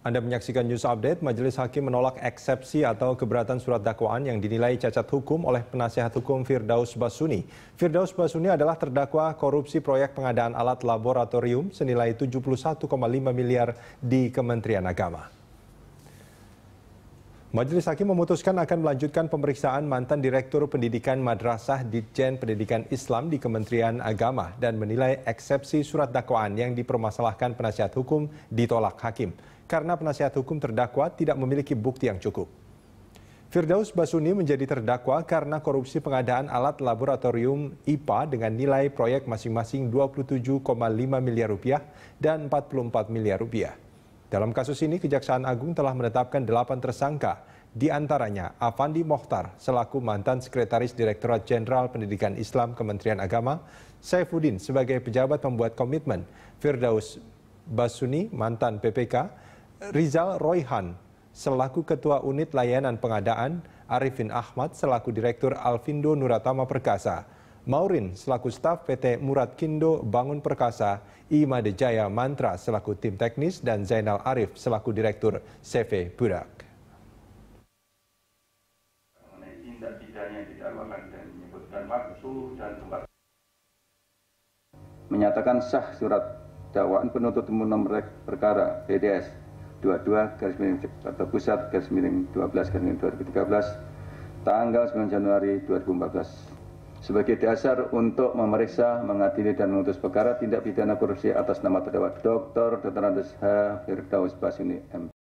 Anda menyaksikan news update, Majelis Hakim menolak eksepsi atau keberatan surat dakwaan yang dinilai cacat hukum oleh penasehat hukum Firdaus Basuni. Firdaus Basuni adalah terdakwa korupsi proyek pengadaan alat laboratorium senilai 71,5 miliar di Kementerian Agama. Majelis Hakim memutuskan akan melanjutkan pemeriksaan mantan Direktur Pendidikan Madrasah Ditjen Pendidikan Islam di Kementerian Agama dan menilai eksepsi surat dakwaan yang dipermasalahkan penasihat hukum ditolak hakim karena penasihat hukum terdakwa tidak memiliki bukti yang cukup. Firdaus Basuni menjadi terdakwa karena korupsi pengadaan alat laboratorium IPA dengan nilai proyek masing-masing 27,5 miliar rupiah dan 44 miliar rupiah. Dalam kasus ini, Kejaksaan Agung telah menetapkan delapan tersangka, di antaranya Afandi Mohtar selaku mantan Sekretaris Direktorat Jenderal Pendidikan Islam Kementerian Agama, Saifuddin sebagai pejabat pembuat komitmen, Firdaus Basuni mantan PPK, Rizal Royhan selaku Ketua Unit Layanan Pengadaan, Arifin Ahmad selaku Direktur Alvindo Nuratama Perkasa, Maurin selaku staf PT Murad Kindo Bangun Perkasa, Ima Dejaya Mantra selaku tim teknis, dan Zainal Arif selaku Direktur CV Budak. Menyatakan sah surat dakwaan penuntut umum nomor perkara BDS 22 garis miring Jakarta Pusat garis miring 12 garis miring 2013 tanggal 9 Januari 2014 sebagai dasar untuk memeriksa, mengadili dan memutus perkara tindak pidana korupsi atas nama terdakwa Dr. Dr. Andes H. Firdaus Basuni M.